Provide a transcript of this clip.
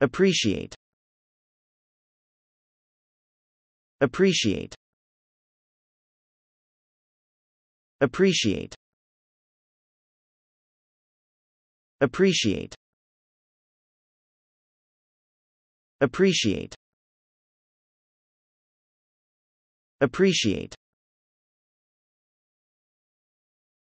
Appreciate. Appreciate. Appreciate. Appreciate. Appreciate. Appreciate.